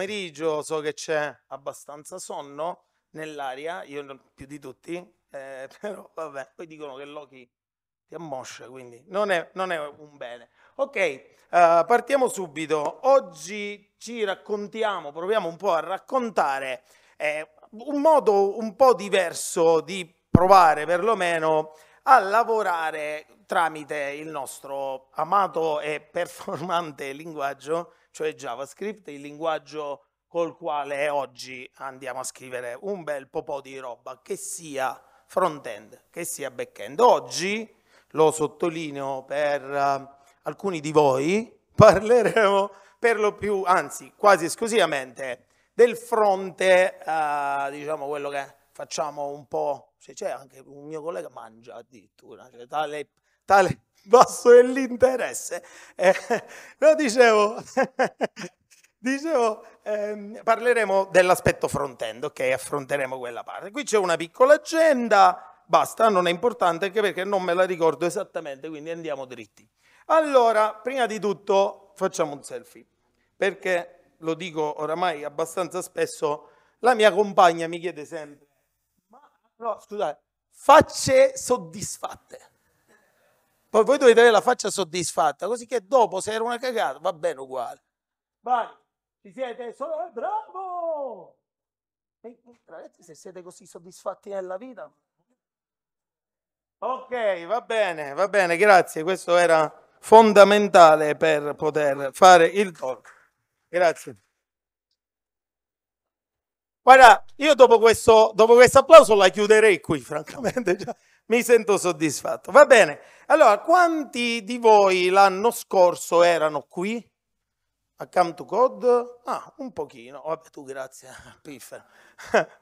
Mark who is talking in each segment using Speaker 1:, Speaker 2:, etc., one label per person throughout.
Speaker 1: pomeriggio, so che c'è abbastanza sonno nell'aria, io non più di tutti, eh, però vabbè, poi dicono che Loki ti ammoscia, quindi non è, non è un bene. Ok, eh, partiamo subito. Oggi ci raccontiamo, proviamo un po' a raccontare eh, un modo un po' diverso di provare perlomeno a lavorare tramite il nostro amato e performante linguaggio cioè JavaScript, il linguaggio col quale oggi andiamo a scrivere un bel po' di roba, che sia front-end, che sia back-end. Oggi, lo sottolineo per uh, alcuni di voi, parleremo per lo più, anzi quasi esclusivamente, del fronte, uh, diciamo quello che facciamo un po', cioè, c'è anche un mio collega mangia addirittura, cioè, tale, tale, basso è l'interesse. Eh, no, dicevo, dicevo ehm, parleremo dell'aspetto front-end, ok? Affronteremo quella parte. Qui c'è una piccola agenda, basta, non è importante anche perché non me la ricordo esattamente, quindi andiamo dritti. Allora, prima di tutto facciamo un selfie, perché lo dico oramai abbastanza spesso, la mia compagna mi chiede sempre, ma no, scusate, facce soddisfatte. Poi voi dovete avere la faccia soddisfatta, così che dopo se era una cagata va bene uguale. Vai, ci siete? Sono eh, bravo! E, ragazzi, se siete così soddisfatti nella vita... Ok, va bene, va bene, grazie. Questo era fondamentale per poter fare il talk. Grazie. Guarda, io dopo questo, dopo questo applauso la chiuderei qui, francamente mi sento soddisfatto. Va bene, allora quanti di voi l'anno scorso erano qui? A Come to God? Ah, un pochino. Vabbè, tu grazie, Piffer.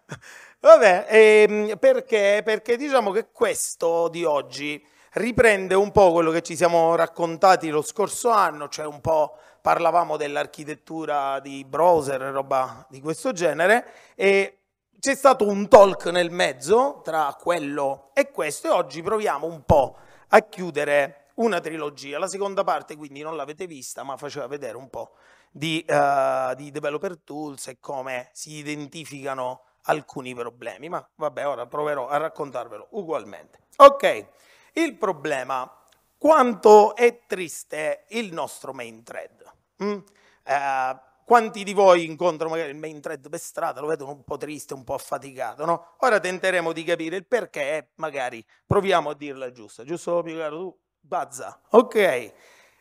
Speaker 1: Vabbè, ehm, perché? Perché diciamo che questo di oggi riprende un po' quello che ci siamo raccontati lo scorso anno, cioè un po' parlavamo dell'architettura di browser e roba di questo genere, e c'è stato un talk nel mezzo tra quello e questo e oggi proviamo un po' a chiudere una trilogia. La seconda parte quindi non l'avete vista ma faceva vedere un po' di, uh, di developer tools e come si identificano alcuni problemi, ma vabbè ora proverò a raccontarvelo ugualmente. Ok, il problema, quanto è triste il nostro main thread? Mm? Eh, quanti di voi incontrano magari il main thread per strada, lo vedono un po' triste, un po' affaticato, no? Ora tenteremo di capire il perché e magari proviamo a dirla giusta. Giusto, mio caro tu? Bazza. Ok.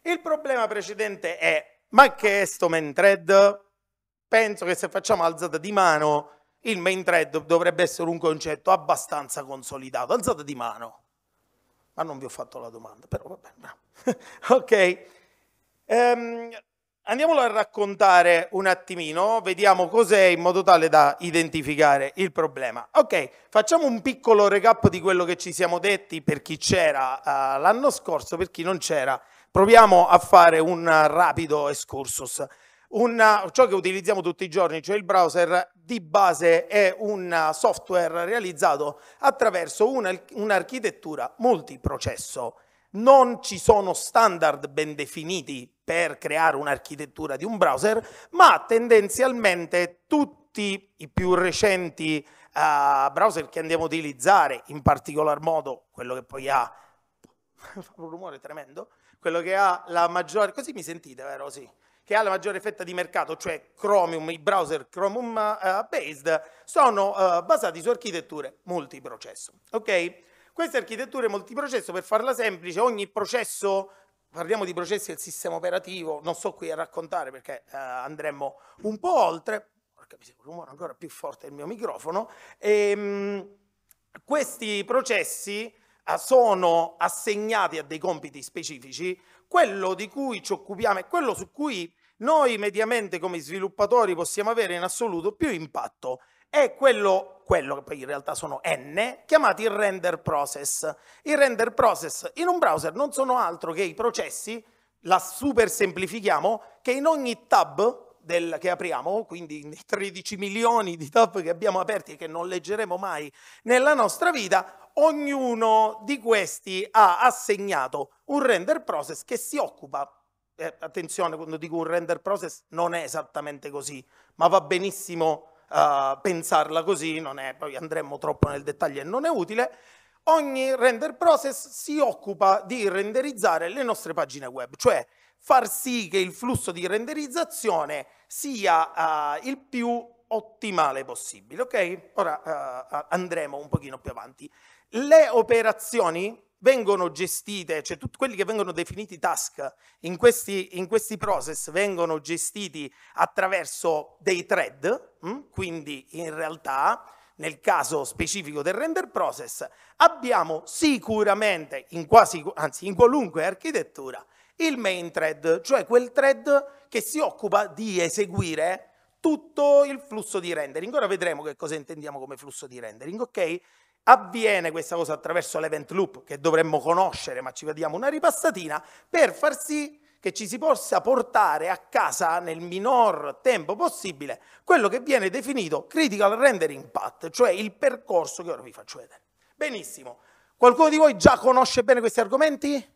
Speaker 1: Il problema precedente è, ma che è sto main thread? Penso che se facciamo alzata di mano, il main thread dovrebbe essere un concetto abbastanza consolidato. Alzata di mano. Ma non vi ho fatto la domanda, però va bene. ok. Um, Andiamolo a raccontare un attimino, vediamo cos'è in modo tale da identificare il problema. Ok, facciamo un piccolo recap di quello che ci siamo detti per chi c'era uh, l'anno scorso, per chi non c'era. Proviamo a fare un rapido excursus. Una, ciò che utilizziamo tutti i giorni, cioè il browser, di base è un software realizzato attraverso un'architettura multiprocesso non ci sono standard ben definiti per creare un'architettura di un browser, ma tendenzialmente tutti i più recenti uh, browser che andiamo a utilizzare, in particolar modo quello che poi ha un rumore tremendo, quello che ha la maggiore, così mi sentite, vero? Sì che ha la maggiore fetta di mercato, cioè Chromium, i browser Chromium uh, based, sono uh, basati su architetture multiprocesso. Ok? Queste architetture è multiprocesso, per farla semplice, ogni processo, parliamo di processi del sistema operativo, non sto qui a raccontare perché eh, andremo un po' oltre, porca miseria, un rumore ancora più forte del mio microfono, e, ehm, mh, questi processi eh, sono assegnati a dei compiti specifici, quello di cui ci occupiamo è quello su cui noi mediamente come sviluppatori possiamo avere in assoluto più impatto, è quello quello che poi in realtà sono n, chiamati il render process. I render process in un browser non sono altro che i processi, la super semplifichiamo, che in ogni tab del, che apriamo, quindi nei 13 milioni di tab che abbiamo aperti e che non leggeremo mai nella nostra vita, ognuno di questi ha assegnato un render process che si occupa eh, attenzione, quando dico un render process non è esattamente così, ma va benissimo pensarla così, è, poi andremmo troppo nel dettaglio e non è utile. Ogni render process si occupa di renderizzare le nostre pagine web, cioè far sì che il flusso di renderizzazione sia uh, il più ottimale possibile, ok? Ora uh, andremo un pochino più avanti. Le operazioni vengono gestite, cioè tutti quelli che vengono definiti task in questi, in questi process vengono gestiti attraverso dei thread, mh? Mm? quindi in realtà nel caso specifico del render process abbiamo sicuramente in quasi, anzi in qualunque architettura il main thread, cioè quel thread che si occupa di eseguire tutto il flusso di rendering. Ora vedremo che cosa intendiamo come flusso di rendering, ok? avviene questa cosa attraverso l'event loop che dovremmo conoscere, ma ci vediamo una ripassatina, per far sì che ci si possa portare a casa nel minor tempo possibile quello che viene definito critical rendering path, cioè il percorso che ora vi faccio vedere. Benissimo, qualcuno di voi già conosce bene questi argomenti?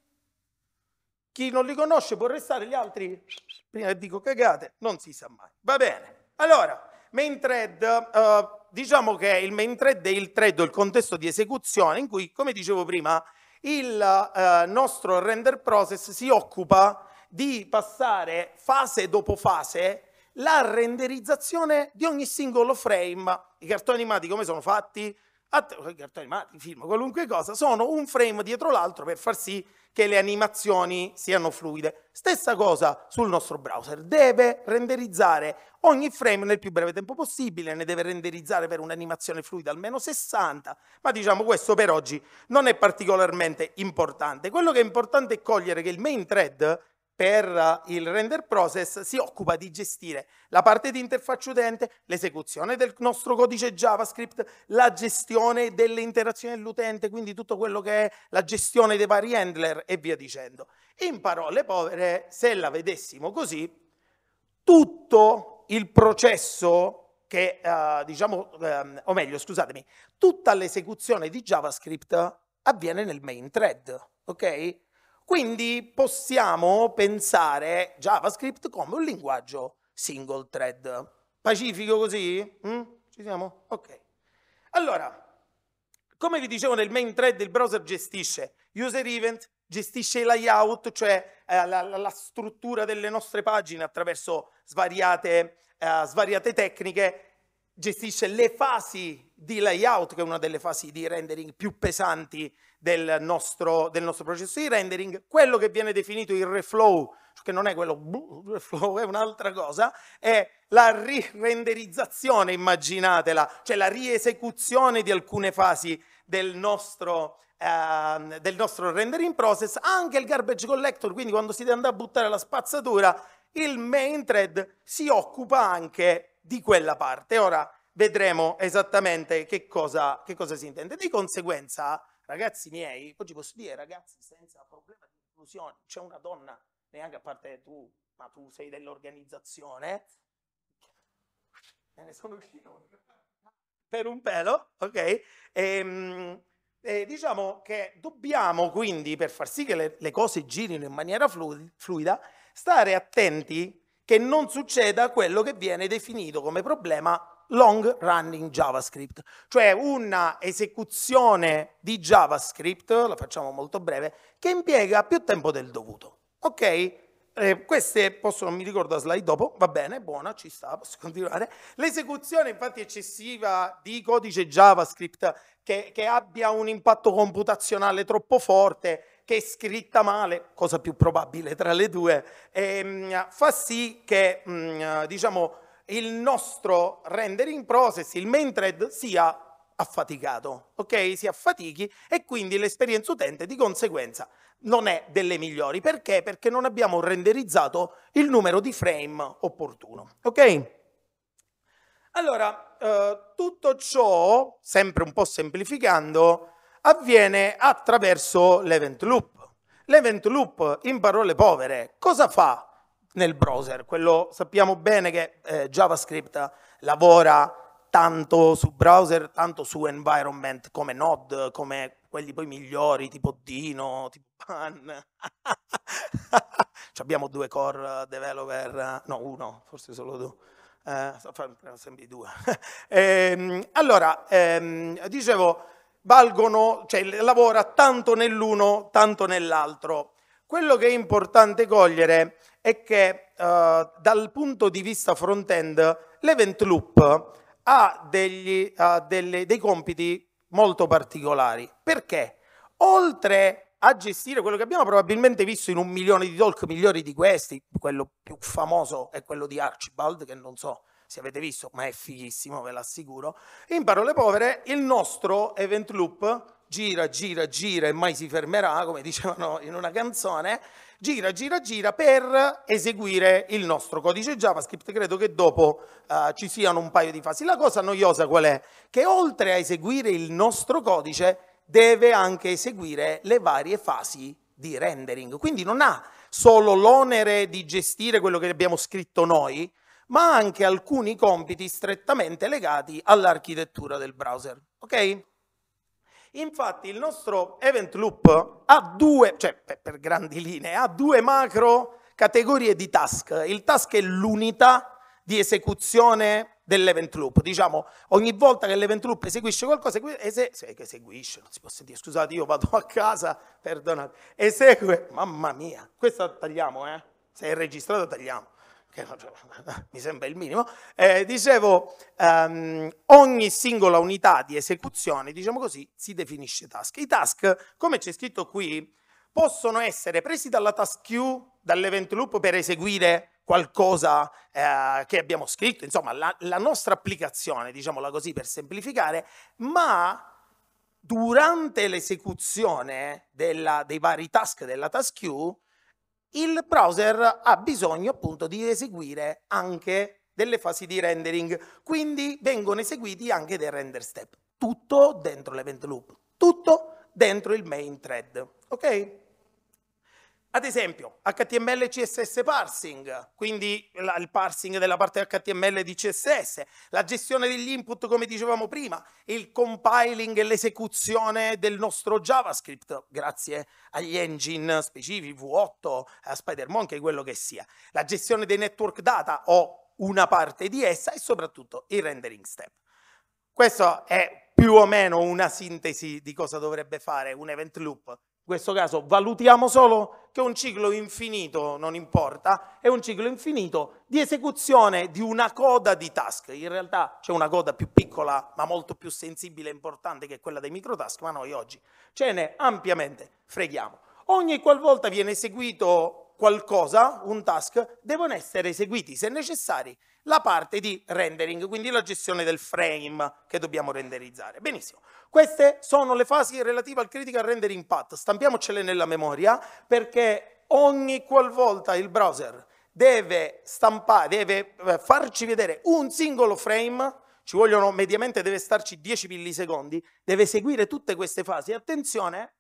Speaker 1: Chi non li conosce può restare, gli altri, prima che dico cagate, non si sa mai. Va bene, allora, main thread... Uh, diciamo che il main thread è il thread, o il contesto di esecuzione in cui, come dicevo prima, il eh, nostro render process si occupa di passare fase dopo fase la renderizzazione di ogni singolo frame. I cartoni animati come sono fatti? Eh, cartoni animati, film, qualunque cosa, sono un frame dietro l'altro per far sì che le animazioni siano fluide. Stessa cosa sul nostro browser, deve renderizzare ogni frame nel più breve tempo possibile, ne deve renderizzare per un'animazione fluida almeno 60, ma diciamo questo per oggi non è particolarmente importante. Quello che è importante è cogliere che il main thread per eh, il render process si occupa di gestire la parte di interfaccia utente, l'esecuzione del nostro codice JavaScript, la gestione delle interazioni dell'utente, quindi tutto quello che è la gestione dei vari handler e via dicendo. In parole povere, se la vedessimo così, tutto il processo che, eh, diciamo, eh, o meglio, scusatemi, tutta l'esecuzione di JavaScript avviene nel main thread, ok? Quindi possiamo pensare JavaScript come un linguaggio single thread. Pacifico così? Mm? Ci siamo? Ok. Allora, come vi dicevo nel main thread il browser gestisce user event, gestisce il layout, cioè eh, la, la, struttura delle nostre pagine attraverso svariate, eh, svariate tecniche, gestisce le fasi di layout, che è una delle fasi di rendering più pesanti del nostro, del nostro processo di rendering, quello che viene definito il reflow, cioè che non è quello reflow, è un'altra cosa, è la rirenderizzazione, immaginatela, cioè la riesecuzione di alcune fasi del nostro, ehm, del nostro rendering process, anche il garbage collector, quindi quando si deve andare a buttare la spazzatura, il main thread si occupa anche di quella parte. Ora vedremo esattamente che cosa, che cosa si intende. Di conseguenza, Ragazzi miei, oggi posso dire ragazzi senza problema di inclusione, c'è una donna, neanche a parte tu, ma tu sei dell'organizzazione, me ne sono uscito per un pelo, ok? E, ehm, e eh, diciamo che dobbiamo quindi, per far sì che le, le cose girino in maniera fluida, stare attenti che non succeda quello che viene definito come problema long running JavaScript, cioè una esecuzione di JavaScript, la facciamo molto breve, che impiega più tempo del dovuto. Ok? Eh, queste possono, mi ricordo la slide dopo, va bene, buona, ci sta, posso continuare. L'esecuzione infatti eccessiva di codice JavaScript che, che abbia un impatto computazionale troppo forte che è scritta male, cosa più probabile tra le due, ehm, fa sì che mh, mm, diciamo, il nostro rendering process, il main thread, sia affaticato, ok? Si affatichi e quindi l'esperienza utente di conseguenza non è delle migliori. Perché? Perché non abbiamo renderizzato il numero di frame opportuno, ok? Allora, eh, tutto ciò, sempre un po' semplificando, avviene attraverso l'event loop. L'event loop, in parole povere, cosa fa? nel browser. Quello, sappiamo bene che eh, JavaScript lavora tanto su browser, tanto su environment come Node, come quelli poi migliori, tipo Dino, tipo Pan. abbiamo due core developer, no uno, forse solo due. Eh, sempre due. e, ehm, allora, ehm, dicevo, valgono, cioè lavora tanto nell'uno, tanto nell'altro. Quello che è importante cogliere è che eh, dal punto di vista front-end l'event loop ha degli, uh, delle, dei compiti molto particolari. Perché? Oltre a gestire quello che abbiamo probabilmente visto in un milione di talk migliori di questi, quello più famoso è quello di Archibald, che non so se avete visto, ma è fighissimo, ve l'assicuro. In parole povere, il nostro event loop gira, gira, gira e mai si fermerà, come dicevano in una canzone, gira, gira, gira per eseguire il nostro codice JavaScript. Credo che dopo uh, ci siano un paio di fasi. La cosa noiosa qual è? Che oltre a eseguire il nostro codice deve anche eseguire le varie fasi di rendering. Quindi non ha solo l'onere di gestire quello che abbiamo scritto noi, ma anche alcuni compiti strettamente legati all'architettura del browser. Ok? Infatti il nostro event loop ha due, cioè per grandi linee, ha due macro categorie di task. Il task è l'unità di esecuzione dell'event loop. Diciamo, ogni volta che l'event loop eseguisce qualcosa, ese, eseguisce, non si può sentire, scusate, io vado a casa, perdonate, esegue, mamma mia, questa tagliamo, eh? Se è registrata tagliamo che non, mi sembra il minimo, eh, dicevo, ehm, ogni singola unità di esecuzione, diciamo così, si definisce task. I task, come c'è scritto qui, possono essere presi dalla task queue, dall'event loop per eseguire qualcosa eh, che abbiamo scritto, insomma la, la nostra applicazione, diciamola così per semplificare, ma durante l'esecuzione dei vari task della task queue il browser ha bisogno appunto di eseguire anche delle fasi di rendering, quindi vengono eseguiti anche dei render step, tutto dentro l'event loop, tutto dentro il main thread, ok? Ad esempio, HTML CSS parsing, quindi la, il parsing della parte HTML di CSS, la gestione degli input come dicevamo prima, il compiling e l'esecuzione del nostro JavaScript grazie agli engine specifici V8, a SpiderMonkey, quello che sia, la gestione dei network data o una parte di essa e soprattutto il rendering step. Questo è più o meno una sintesi di cosa dovrebbe fare un event loop in questo caso valutiamo solo che un ciclo infinito non importa, è un ciclo infinito di esecuzione di una coda di task. In realtà c'è una coda più piccola ma molto più sensibile e importante che quella dei microtask, ma noi oggi ce ne ampiamente freghiamo. Ogni qualvolta viene eseguito qualcosa, un task, devono essere eseguiti se necessari la parte di rendering, quindi la gestione del frame che dobbiamo renderizzare. Benissimo, queste sono le fasi relative al critical rendering path, stampiamocele nella memoria perché ogni qualvolta il browser deve, stampare, deve eh, farci vedere un singolo frame, ci vogliono mediamente deve starci 10 millisecondi, deve seguire tutte queste fasi. Attenzione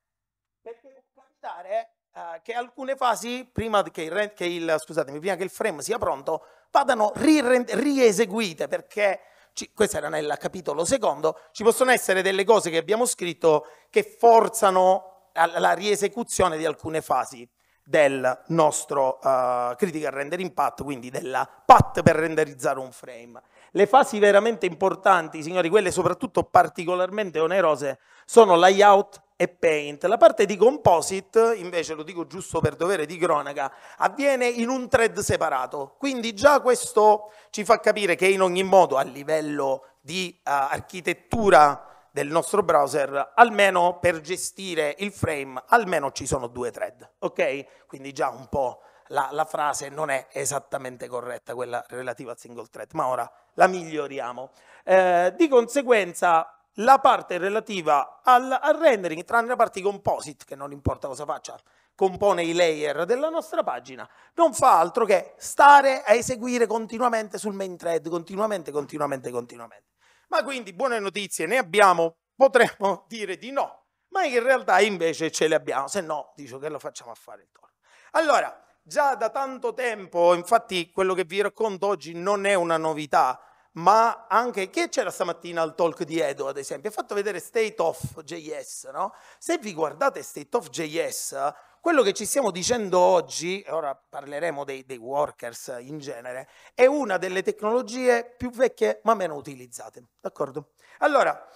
Speaker 1: perché può capitare eh, che alcune fasi, prima che il, che il, scusatemi, prima che il frame sia pronto, vadano rieseguite, perché ci, questo era nel capitolo secondo, ci possono essere delle cose che abbiamo scritto che forzano la, la riesecuzione di alcune fasi del nostro uh, critical render impact, quindi della PAT per renderizzare un frame. Le fasi veramente importanti, signori, quelle soprattutto particolarmente onerose, sono layout, e Paint. La parte di Composite, invece lo dico giusto per dovere di cronaca, avviene in un thread separato, quindi già questo ci fa capire che in ogni modo a livello di uh, architettura del nostro browser, almeno per gestire il frame, almeno ci sono due thread, ok? Quindi già un po' la, la frase non è esattamente corretta, quella relativa al single thread, ma ora la miglioriamo. Eh, di conseguenza la parte relativa al, al rendering, tranne la parte composite, che non importa cosa faccia, compone i layer della nostra pagina, non fa altro che stare a eseguire continuamente sul main thread, continuamente, continuamente, continuamente. Ma quindi buone notizie ne abbiamo, potremmo dire di no, ma in realtà invece ce le abbiamo, se no dico che lo facciamo a fare il toro. Allora, già da tanto tempo, infatti quello che vi racconto oggi non è una novità, ma anche che c'era stamattina al talk di Edo, ad esempio, ha fatto vedere State of JS, no? Se vi guardate State of JS, quello che ci stiamo dicendo oggi, e ora parleremo dei, dei workers in genere, è una delle tecnologie più vecchie ma meno utilizzate, d'accordo? Allora,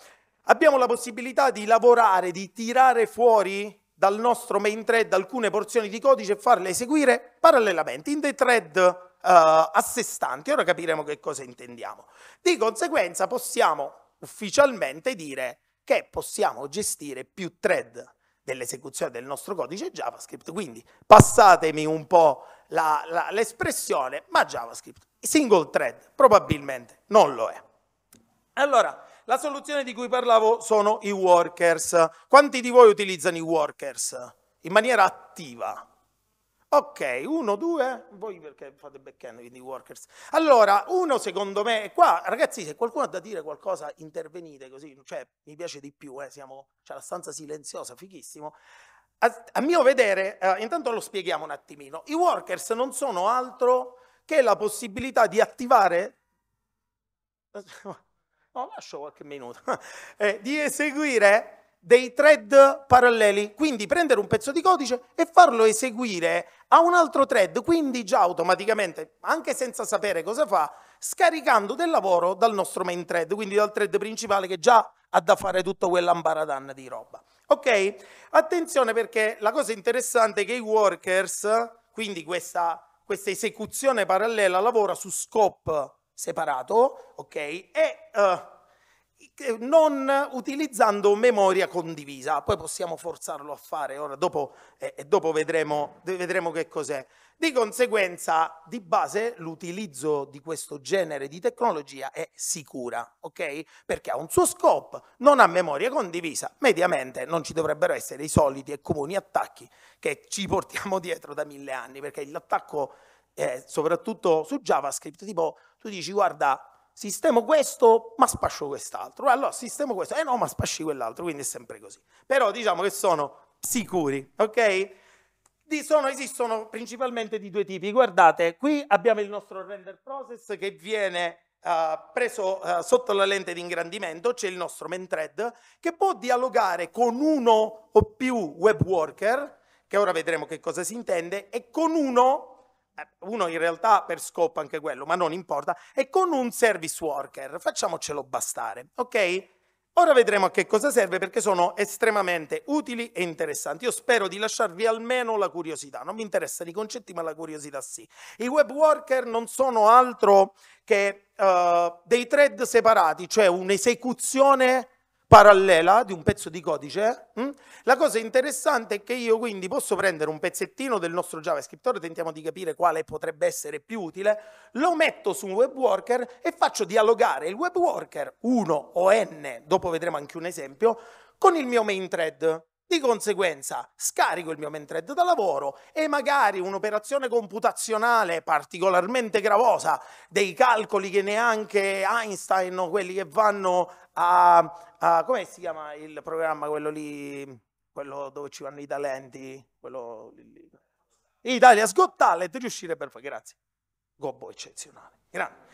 Speaker 1: abbiamo la possibilità di lavorare, di tirare fuori dal nostro main thread alcune porzioni di codice e farle eseguire parallelamente in dei thread eh, a sé stanti. Ora capiremo che cosa intendiamo. Di conseguenza possiamo ufficialmente dire che possiamo gestire più thread dell'esecuzione del nostro codice JavaScript, quindi passatemi un po' l'espressione, ma JavaScript, single thread, probabilmente non lo è. Allora, la soluzione di cui parlavo sono i workers. Quanti di voi utilizzano i workers in maniera attiva? Ok, uno, due, voi perché fate back-end, quindi workers. Allora, uno secondo me, qua ragazzi se qualcuno ha da dire qualcosa intervenite così, cioè mi piace di più, eh, siamo, c'è la stanza silenziosa, fighissimo. A, a mio vedere, eh, intanto lo spieghiamo un attimino, i workers non sono altro che la possibilità di attivare... No, lascio qualche minuto. eh, di eseguire dei thread paralleli, quindi prendere un pezzo di codice e farlo eseguire a un altro thread, quindi già automaticamente, anche senza sapere cosa fa, scaricando del lavoro dal nostro main thread, quindi dal thread principale che già ha da fare tutto quell'ambaradan di roba. Ok? Attenzione perché la cosa interessante è che i workers, quindi questa, questa esecuzione parallela, lavora su scope separato, ok? E... Uh, non utilizzando memoria condivisa. Poi possiamo forzarlo a fare, ora dopo, eh, dopo vedremo, vedremo che cos'è. Di conseguenza, di base, l'utilizzo di questo genere di tecnologia è sicura, ok? Perché ha un suo scopo, non ha memoria condivisa, mediamente non ci dovrebbero essere i soliti e comuni attacchi che ci portiamo dietro da mille anni, perché l'attacco, eh, soprattutto su JavaScript, tipo tu dici guarda sistemo questo, ma spascio quest'altro. Allora sistemo questo, eh no, ma spasci quell'altro, quindi è sempre così. Però diciamo che sono sicuri, ok? Sono, esistono principalmente di due tipi. Guardate, qui abbiamo il nostro render process che viene Uh, preso uh, sotto la lente di ingrandimento c'è il nostro main thread che può dialogare con uno o più web worker, che ora vedremo che cosa si intende, e con uno eh, uno in realtà per scopo anche quello, ma non importa, e con un service worker, facciamocelo bastare, ok? Ora vedremo a che cosa serve perché sono estremamente utili e interessanti. Io spero di lasciarvi almeno la curiosità. Non mi interessano i concetti, ma la curiosità sì. I web worker non sono altro che uh, dei thread separati, cioè un'esecuzione parallela di un pezzo di codice. Hm? La cosa interessante è che io quindi posso prendere un pezzettino del nostro JavaScript, tentiamo di capire quale potrebbe essere più utile, lo metto su un web worker e faccio dialogare il web worker 1 o n, dopo vedremo anche un esempio, con il mio main thread. Di conseguenza scarico il mio main thread da lavoro e magari un'operazione computazionale particolarmente gravosa, dei calcoli che neanche Einstein o quelli che vanno a, ah, a ah, come si chiama il programma, quello lì, quello dove ci vanno i talenti, quello lì. Italia Got Talent, riuscire per fare, grazie. Gobbo eccezionale, grande.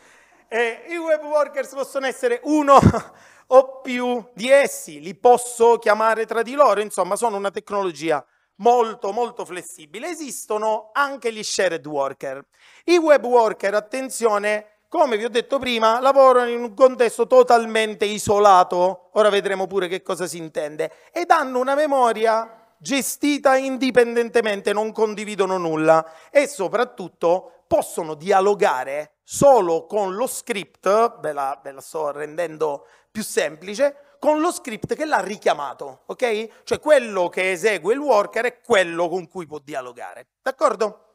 Speaker 1: Eh, I web workers possono essere uno o più di essi, li posso chiamare tra di loro, insomma sono una tecnologia molto molto flessibile. Esistono anche gli shared worker. I web worker, attenzione, come vi ho detto prima, lavorano in un contesto totalmente isolato, ora vedremo pure che cosa si intende, ed hanno una memoria gestita indipendentemente, non condividono nulla e soprattutto possono dialogare solo con lo script, ve la, ve la sto rendendo più semplice, con lo script che l'ha richiamato, ok? Cioè quello che esegue il worker è quello con cui può dialogare, d'accordo?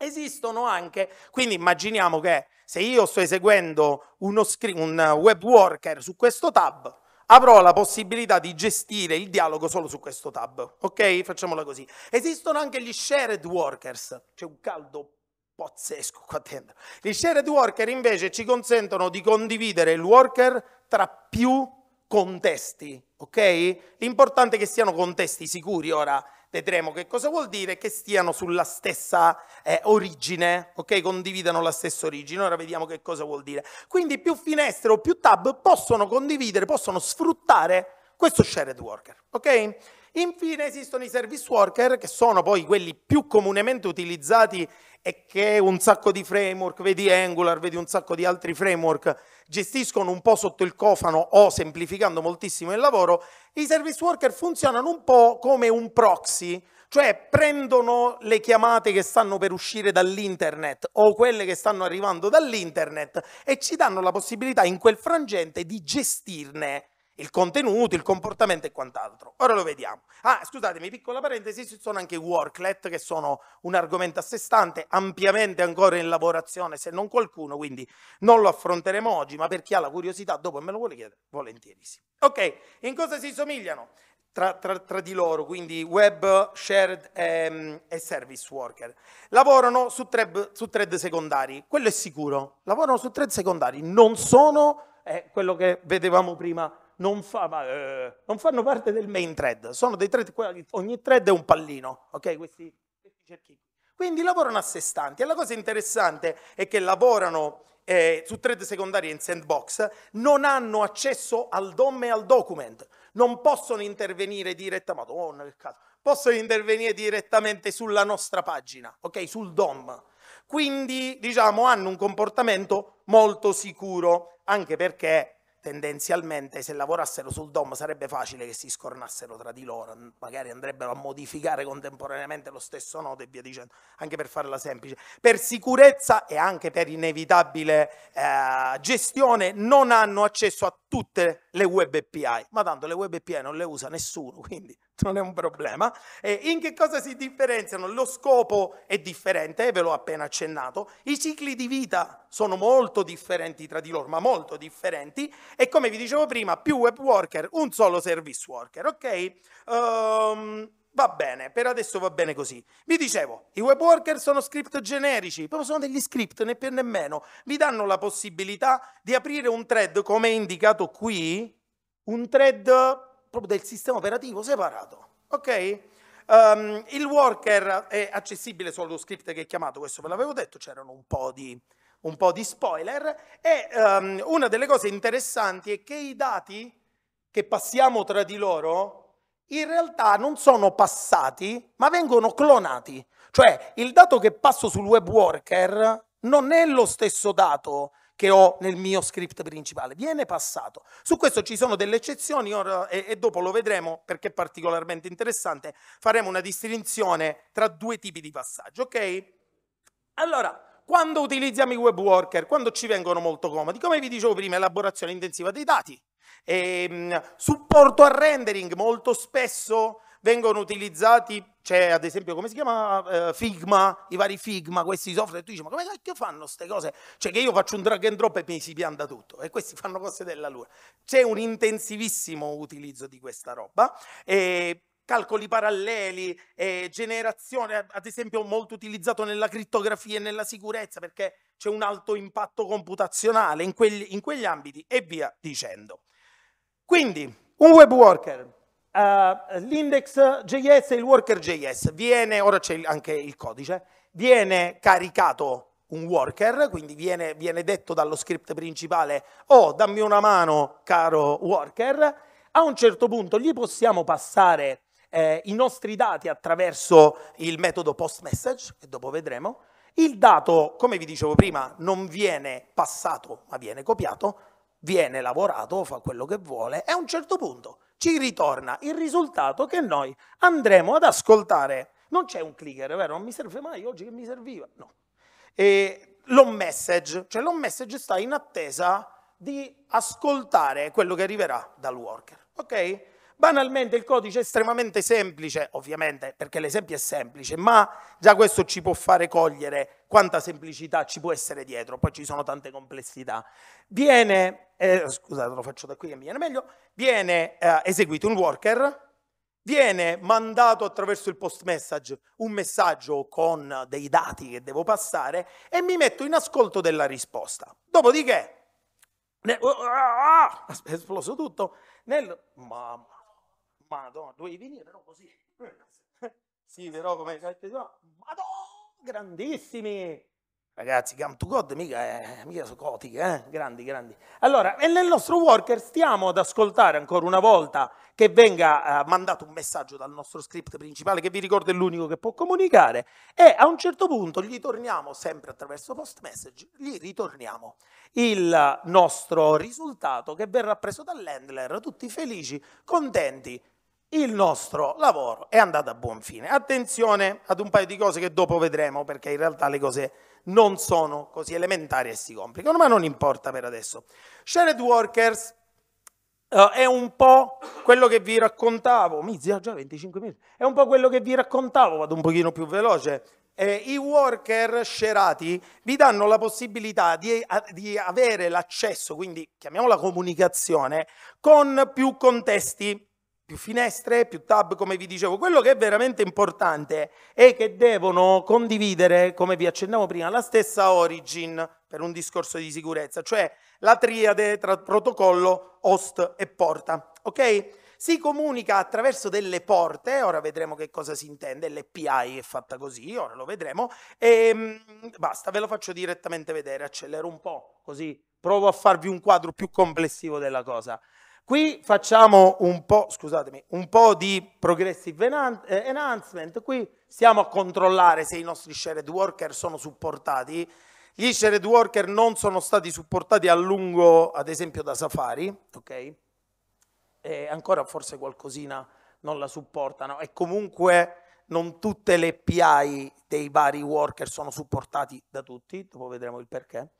Speaker 1: esistono anche, quindi immaginiamo che se io sto eseguendo screen, un web worker su questo tab, avrò la possibilità di gestire il dialogo solo su questo tab, ok? Facciamola così. Esistono anche gli shared workers, c'è un caldo pazzesco qua dentro. Gli shared worker invece ci consentono di condividere il worker tra più contesti, ok? L'importante è che siano contesti sicuri ora Vedremo che cosa vuol dire che stiano sulla stessa eh, origine, ok? Condividano la stessa origine. Ora vediamo che cosa vuol dire. Quindi più finestre o più tab possono condividere, possono sfruttare questo shared worker, ok? Infine esistono i service worker che sono poi quelli più comunemente utilizzati e che un sacco di framework, vedi Angular, vedi un sacco di altri framework, gestiscono un po' sotto il cofano o semplificando moltissimo il lavoro. I service worker funzionano un po' come un proxy, cioè prendono le chiamate che stanno per uscire dall'internet o quelle che stanno arrivando dall'internet e ci danno la possibilità in quel frangente di gestirne il contenuto, il comportamento e quant'altro. Ora lo vediamo. Ah, scusatemi, piccola parentesi, ci sono anche i worklet che sono un argomento a sé stante, ampiamente ancora in lavorazione, se non qualcuno, quindi non lo affronteremo oggi, ma per chi ha la curiosità dopo me lo vuole chiedere, volentieri sì. Ok, in cosa si somigliano? Tra, tra, tra, di loro, quindi web, shared e, ehm, e service worker. Lavorano su, thread, su thread secondari, quello è sicuro. Lavorano su thread secondari, non sono eh, quello che vedevamo prima non, fa, eh, non, fanno parte del main thread, sono dei thread, ogni thread è un pallino, ok? Questi, questi cerchini. Quindi lavorano a sé stanti e la cosa interessante è che lavorano eh, su thread secondari in sandbox, non hanno accesso al DOM e al document, non possono intervenire direttamente, oh, nel caso, possono intervenire direttamente sulla nostra pagina, ok? Sul DOM. Quindi, diciamo, hanno un comportamento molto sicuro, anche perché tendenzialmente se lavorassero sul DOM sarebbe facile che si scornassero tra di loro, magari andrebbero a modificare contemporaneamente lo stesso nodo e via dicendo, anche per farla semplice. Per sicurezza e anche per inevitabile eh, gestione non hanno accesso a tutte le web API, ma tanto le web API non le usa nessuno, quindi non è un problema. E in che cosa si differenziano? Lo scopo è differente, ve l'ho appena accennato, i cicli di vita sono molto differenti tra di loro, ma molto differenti, e come vi dicevo prima, più web worker, un solo service worker, ok? Um, Va bene, per adesso va bene così. Vi dicevo, i web worker sono script generici, però sono degli script né più né meno. Vi danno la possibilità di aprire un thread, come indicato qui, un thread proprio del sistema operativo separato. Ok? Um, il worker è accessibile solo allo script che è chiamato, questo ve l'avevo detto, c'erano un po' di, un po di spoiler. E um, una delle cose interessanti è che i dati che passiamo tra di loro in realtà non sono passati, ma vengono clonati. Cioè il dato che passo sul web worker non è lo stesso dato che ho nel mio script principale, viene passato. Su questo ci sono delle eccezioni or, e, e, dopo lo vedremo perché è particolarmente interessante, faremo una distinzione tra due tipi di passaggio, ok? Allora, quando utilizziamo i web worker, quando ci vengono molto comodi, come vi dicevo prima, elaborazione intensiva dei dati, e, ehm, supporto a rendering molto spesso vengono utilizzati, c'è cioè ad esempio come si chiama uh, Figma, i vari Figma, questi software, tu dici ma come cacchio fanno queste cose? Cioè che io faccio un drag and drop e mi si pianta tutto e questi fanno cose della luna. C'è un intensivissimo utilizzo di questa roba. E calcoli paralleli, eh, generazione, ad esempio molto utilizzato nella crittografia e nella sicurezza perché c'è un alto impatto computazionale in quegli, in quegli ambiti e via dicendo. Quindi, un web worker, uh, l'index JS e il worker JS, viene, ora c'è anche il codice, viene caricato un worker, quindi viene, viene, detto dallo script principale, oh dammi una mano caro worker, a un certo punto gli possiamo passare eh, i nostri dati attraverso il metodo post message, che dopo vedremo, il dato, come vi dicevo prima, non viene passato ma viene copiato, viene lavorato, fa quello che vuole e a un certo punto ci ritorna il risultato che noi andremo ad ascoltare. Non c'è un clicker, vero? Non mi serve mai oggi che mi serviva. No. E l'on message, cioè l'on message sta in attesa di ascoltare quello che arriverà dal worker. Ok? Banalmente il codice è estremamente semplice, ovviamente perché l'esempio è semplice, ma già questo ci può fare cogliere quanta semplicità ci può essere dietro, poi ci sono tante complessità. Viene, eh, scusate lo faccio da qui che mi viene meglio, viene eh, eseguito un worker, viene mandato attraverso il post message un messaggio con dei dati che devo passare e mi metto in ascolto della risposta. Dopodiché, nel, ah, ah, ah, è esploso tutto, nel, mamma Madonna, dovevi venire però così. sì, eh, però come eh, Madonna, grandissimi! Ragazzi, Come to God mica, eh, mica sono cotiche, eh? grandi, grandi. Allora, e nel nostro worker stiamo ad ascoltare ancora una volta che venga eh, mandato un messaggio dal nostro script principale, che vi ricordo è l'unico che può comunicare, e a un certo punto gli torniamo, sempre attraverso post message, gli ritorniamo il nostro risultato che verrà preso dall'handler, tutti felici, contenti, il nostro lavoro è andato a buon fine. Attenzione ad un paio di cose che dopo vedremo, perché in realtà le cose non sono così elementari e si complicano, ma non importa per adesso. Shared Workers uh, è un po' quello che vi raccontavo, mizia già 25 minuti, è un po' quello che vi raccontavo, vado un pochino più veloce. Eh, I worker scerati vi danno la possibilità di, a, di avere l'accesso, quindi chiamiamola comunicazione, con più contesti più finestre, più tab, come vi dicevo. Quello che è veramente importante è che devono condividere, come vi accennavo prima, la stessa origin per un discorso di sicurezza, cioè la triade tra protocollo, host e porta. Ok? Si comunica attraverso delle porte, ora vedremo che cosa si intende, l'API è fatta così, ora lo vedremo, e ehm, basta, ve lo faccio direttamente vedere, accelero un po' così provo a farvi un quadro più complessivo della cosa. Qui facciamo un po', scusatemi, un po di progressive eh, enhancement, qui stiamo a controllare se i nostri shared worker sono supportati. Gli shared worker non sono stati supportati a lungo, ad esempio, da Safari, ok? E ancora forse qualcosina non la supportano e comunque non tutte le API dei vari worker sono supportati da tutti, dopo vedremo il perché.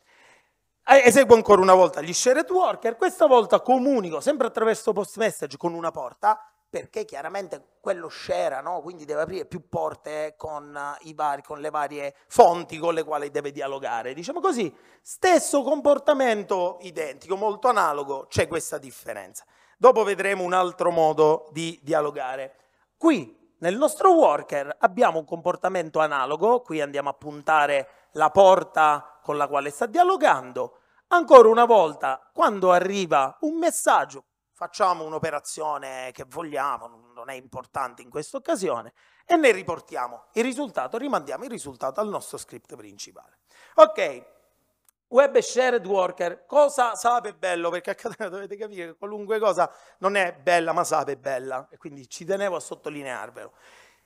Speaker 1: Ah, eseguo ancora una volta gli shared worker, questa volta comunico sempre attraverso post message con una porta, perché chiaramente quello share, no? quindi deve aprire più porte con, eh, vari, con, le varie fonti con le quali deve dialogare. Diciamo così, stesso comportamento identico, molto analogo, c'è questa differenza. Dopo vedremo un altro modo di dialogare. Qui nel nostro worker abbiamo un comportamento analogo, qui andiamo a puntare la porta con la quale sta dialogando. Ancora una volta, quando arriva un messaggio, facciamo un'operazione che vogliamo, non è importante in questa occasione, e ne riportiamo il risultato, rimandiamo il risultato al nostro script principale. Ok, Web Shared Worker, cosa sape bello? Perché a Catania dovete capire che qualunque cosa non è bella, ma sape bella, e quindi ci tenevo a sottolinearvelo.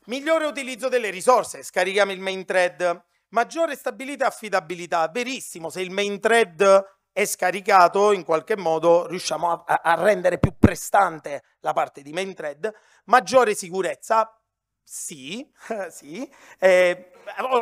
Speaker 1: Migliore utilizzo delle risorse, scarichiamo il main thread, maggiore stabilità e affidabilità. Verissimo, se il main thread è scaricato, in qualche modo riusciamo a, a rendere più prestante la parte di main thread, maggiore sicurezza. Sì, sì, eh,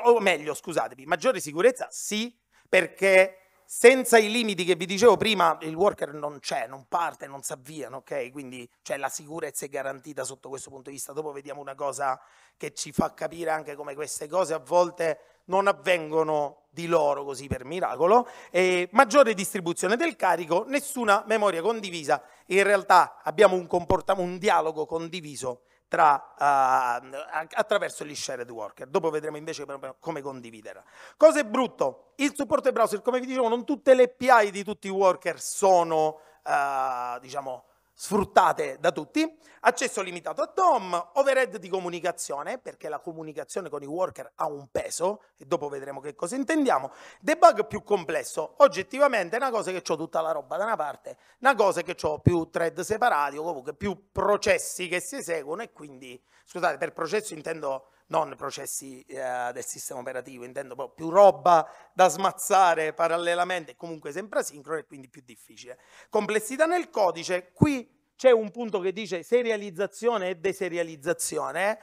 Speaker 1: o, meglio, scusatevi, maggiore sicurezza sì, perché senza i limiti che vi dicevo prima, il worker non c'è, non parte, non si avviano, ok? Quindi cioè, la sicurezza è garantita sotto questo punto di vista. Dopo vediamo una cosa che ci fa capire anche come queste cose a volte non avvengono di loro così per miracolo, e maggiore distribuzione del carico, nessuna memoria condivisa. In realtà abbiamo un, un dialogo condiviso tra, uh, attraverso gli shared worker. Dopo vedremo invece come condividerla. Cosa è brutto? Il supporto ai browser, come vi dicevo, non tutte le API di tutti i worker sono, uh, diciamo, sfruttate da tutti, accesso limitato a DOM, overhead di comunicazione, perché la comunicazione con i worker ha un peso, e dopo vedremo che cosa intendiamo, debug più complesso, oggettivamente è una cosa che ho tutta la roba da una parte, una cosa che ho più thread separati o comunque più processi che si eseguono e quindi, scusate, per processo intendo non processi eh, del sistema operativo, intendo proprio più roba da smazzare parallelamente, comunque sempre asincrona e quindi più difficile. Complessità nel codice, qui c'è un punto che dice serializzazione e deserializzazione,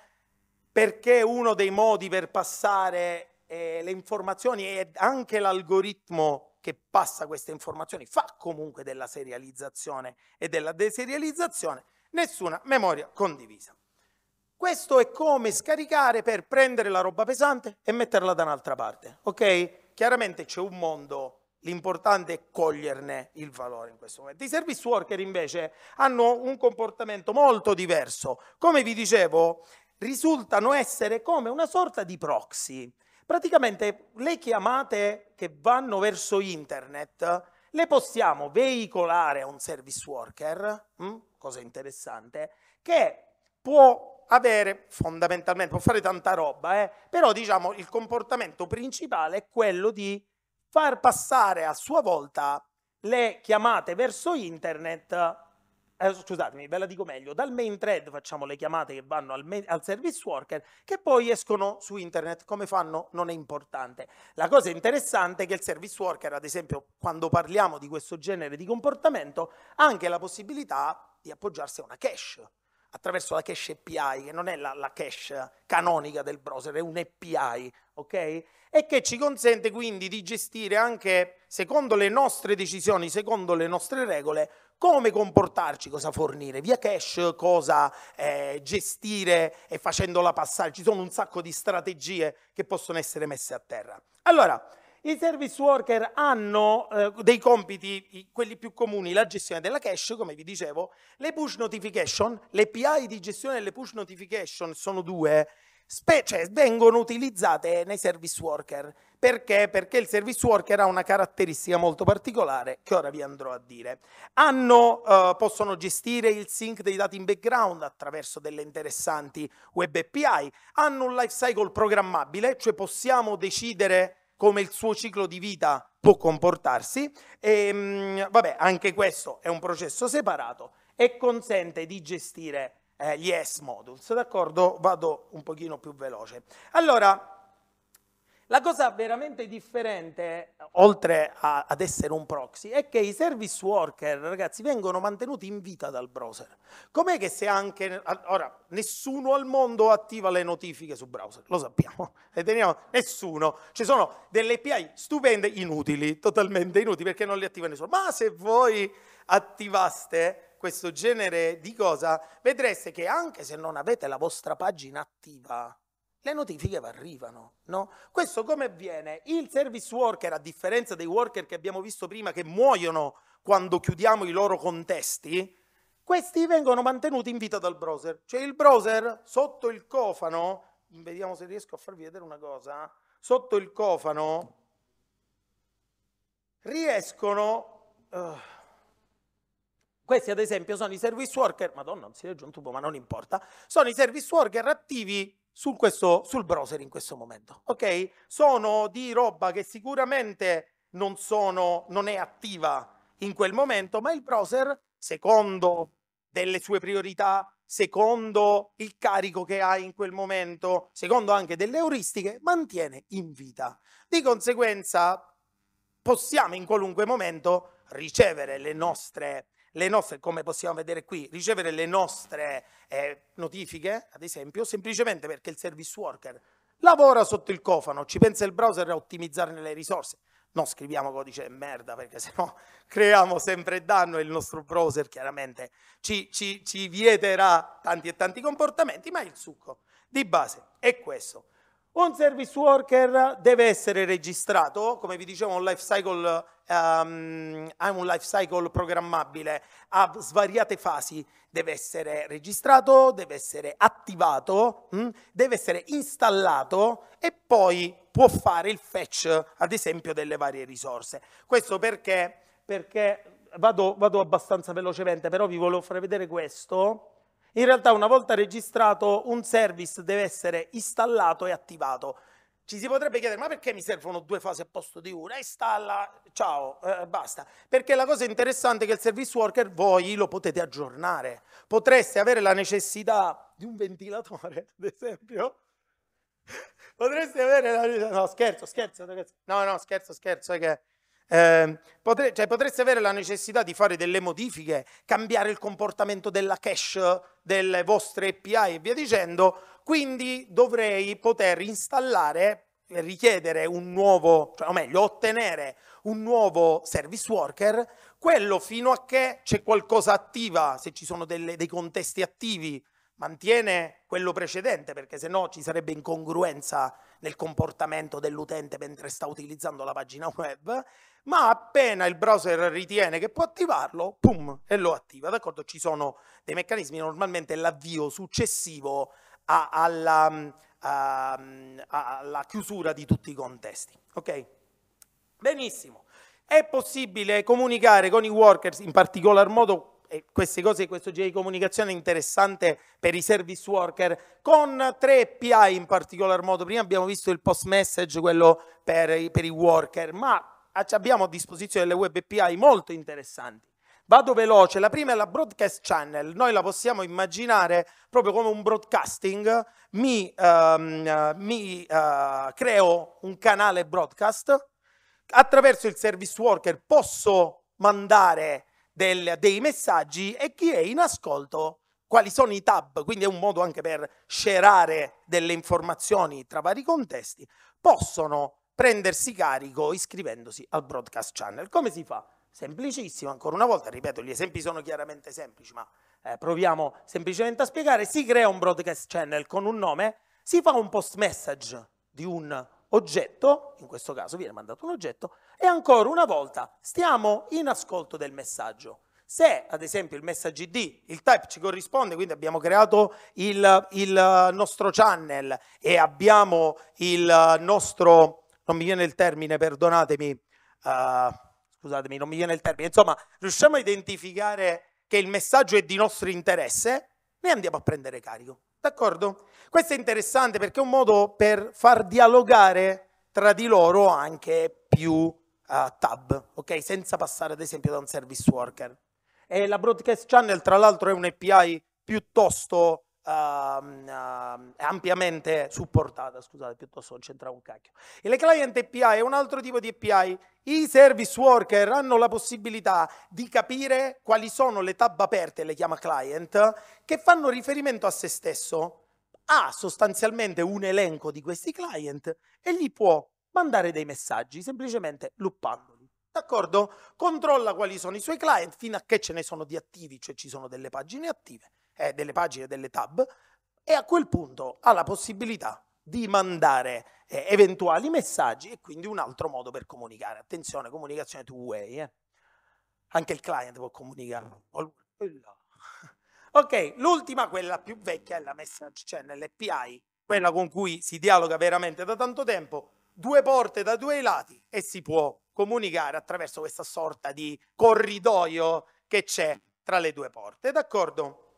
Speaker 1: perché uno dei modi per passare eh, le informazioni e anche l'algoritmo che passa queste informazioni fa comunque della serializzazione e della deserializzazione, nessuna memoria condivisa. Questo è come scaricare per prendere la roba pesante e metterla da un'altra parte, ok? Chiaramente c'è un mondo, l'importante è coglierne il valore in questo momento. I service worker invece hanno un comportamento molto diverso. Come vi dicevo, risultano essere come una sorta di proxy. Praticamente le chiamate che vanno verso internet le possiamo veicolare a un service worker, hm? cosa interessante, che può avere fondamentalmente, può fare tanta roba, eh, però diciamo il comportamento principale è quello di far passare a sua volta le chiamate verso internet eh, scusatemi, ve la dico meglio, dal main thread facciamo le chiamate che vanno al, main, al, service worker che poi escono su internet, come fanno non è importante. La cosa interessante è che il service worker, ad esempio, quando parliamo di questo genere di comportamento, ha anche la possibilità di appoggiarsi a una cache attraverso la cache API, che non è la, la cache canonica del browser, è un API, ok? E che ci consente quindi di gestire anche, secondo le nostre decisioni, secondo le nostre regole, come comportarci, cosa fornire via cache, cosa eh, gestire e facendola passare. Ci sono un sacco di strategie che possono essere messe a terra. Allora, i service worker hanno eh, dei compiti, quelli più comuni, la gestione della cache, come vi dicevo, le push notification, le API di gestione delle push notification sono due, cioè vengono utilizzate nei service worker. Perché? Perché il service worker ha una caratteristica molto particolare che ora vi andrò a dire. Hanno, eh, possono gestire il sync dei dati in background attraverso delle interessanti web API, hanno un lifecycle programmabile, cioè possiamo decidere come il suo ciclo di vita può comportarsi. E, ehm, vabbè, anche questo è un processo separato e consente di gestire eh, gli S modules. D'accordo? Vado un pochino più veloce. Allora, la cosa veramente differente, oltre a, ad essere un proxy, è che i service worker, ragazzi, vengono mantenuti in vita dal browser. Com'è che se anche... Ora, nessuno al mondo attiva le notifiche su browser, lo sappiamo. E teniamo, nessuno. Ci sono delle API stupende, inutili, totalmente inutili, perché non le attiva nessuno. Ma se voi attivaste questo genere di cosa, vedreste che anche se non avete la vostra pagina attiva, le notifiche arrivano, no? Questo come avviene? Il service worker, a differenza dei worker che abbiamo visto prima che muoiono quando chiudiamo i loro contesti, questi vengono mantenuti in vita dal browser. Cioè il browser sotto il cofano, vediamo se riesco a farvi vedere una cosa, sotto il cofano riescono... Uh, questi ad esempio sono i service worker, madonna non si legge un tubo ma non importa, sono i service worker attivi sul, questo, sul browser in questo momento. Ok? Sono di roba che sicuramente non, sono, non è attiva in quel momento, ma il browser, secondo delle sue priorità, secondo il carico che ha in quel momento, secondo anche delle euristiche, mantiene in vita. Di conseguenza possiamo in qualunque momento ricevere le nostre le nostre, come possiamo vedere qui, ricevere le nostre eh, notifiche, ad esempio, semplicemente perché il service worker lavora sotto il cofano, ci pensa il browser a ottimizzarne le risorse. Non scriviamo codice merda perché sennò creiamo sempre danno e il nostro browser chiaramente ci, ci, ci vieterà tanti e tanti comportamenti, ma il succo di base è questo. Un service worker deve essere registrato, come vi dicevo, un life cycle, um, ehm, ha un life cycle programmabile a svariate fasi. Deve essere registrato, deve essere attivato, mh? Hm? deve essere installato e poi può fare il fetch, ad esempio, delle varie risorse. Questo perché, perché vado, vado abbastanza velocemente, però vi volevo far vedere questo in realtà una volta registrato un service deve essere installato e attivato. Ci si potrebbe chiedere, ma perché mi servono due fasi a posto di una? Installa, ciao, eh, basta. Perché la cosa interessante è che il service worker voi lo potete aggiornare. Potreste avere la necessità di un ventilatore, ad esempio. Potreste avere la necessità... No, scherzo, scherzo, No, no, scherzo, scherzo, è che... Eh, potre, cioè, potresti avere la necessità di fare delle modifiche, cambiare il comportamento della cache delle vostre API e via dicendo, quindi dovrei poter installare richiedere un nuovo, cioè, o meglio, ottenere un nuovo service worker, quello fino a che c'è qualcosa attiva, se ci sono delle, dei contesti attivi, mantiene quello precedente, perché se no ci sarebbe incongruenza nel comportamento dell'utente mentre sta utilizzando la pagina web, ma appena il browser ritiene che può attivarlo, pum, e lo attiva. D'accordo? Ci sono dei meccanismi, normalmente l'avvio successivo a, alla, mm, mm, a, alla, chiusura di tutti i contesti. Ok? Benissimo. È possibile comunicare con i workers, in particolar modo e queste cose, questo genere di comunicazione è interessante per i service worker, con tre API in particolar modo. Prima abbiamo visto il post message, quello per, per i worker, ma abbiamo a disposizione le web API molto interessanti. Vado veloce, la prima è la broadcast channel, noi la possiamo immaginare proprio come un broadcasting, mi, um, mi uh, creo un canale broadcast, attraverso il service worker posso mandare del, dei messaggi e chi è in ascolto quali sono i tab, quindi è un modo anche per scerare delle informazioni tra vari contesti, possono prendersi carico iscrivendosi al broadcast channel. Come si fa? Semplicissimo, ancora una volta, ripeto, gli esempi sono chiaramente semplici, ma eh, proviamo semplicemente a spiegare. Si crea un broadcast channel con un nome, si fa un post message di un oggetto, in questo caso viene mandato un oggetto, e ancora una volta stiamo in ascolto del messaggio. Se ad esempio il messaggio ID, il type ci corrisponde, quindi abbiamo creato il, il nostro channel e abbiamo il nostro non mi viene il termine, perdonatemi, uh, scusatemi, non mi viene il termine, insomma, riusciamo a identificare che il messaggio è di nostro interesse, noi andiamo a prendere carico. D'accordo? Questo è interessante perché è un modo per far dialogare tra di loro anche più uh, tab, ok? Senza passare ad esempio da un service worker. E la broadcast channel, tra l'altro, è un API piuttosto Um, ampiamente supportata, scusate, piuttosto non c'entra un cacchio. E le client API è un altro tipo di API. I service worker hanno la possibilità di capire quali sono le tab aperte, le chiama client, che fanno riferimento a se stesso. Ha sostanzialmente un elenco di questi client e gli può mandare dei messaggi, semplicemente loopandoli. D'accordo? Controlla quali sono i suoi client fino a che ce ne sono di attivi, cioè ci sono delle pagine attive eh, delle pagine delle tab e a quel punto ha la possibilità di mandare eh, eventuali messaggi e quindi un altro modo per comunicare. Attenzione, comunicazione two-way. Eh. Anche il client può comunicare. Ok, l'ultima, quella più vecchia, è la message channel API, quella con cui si dialoga veramente da tanto tempo, due porte da due lati e si può comunicare attraverso questa sorta di corridoio che c'è tra le due porte, d'accordo?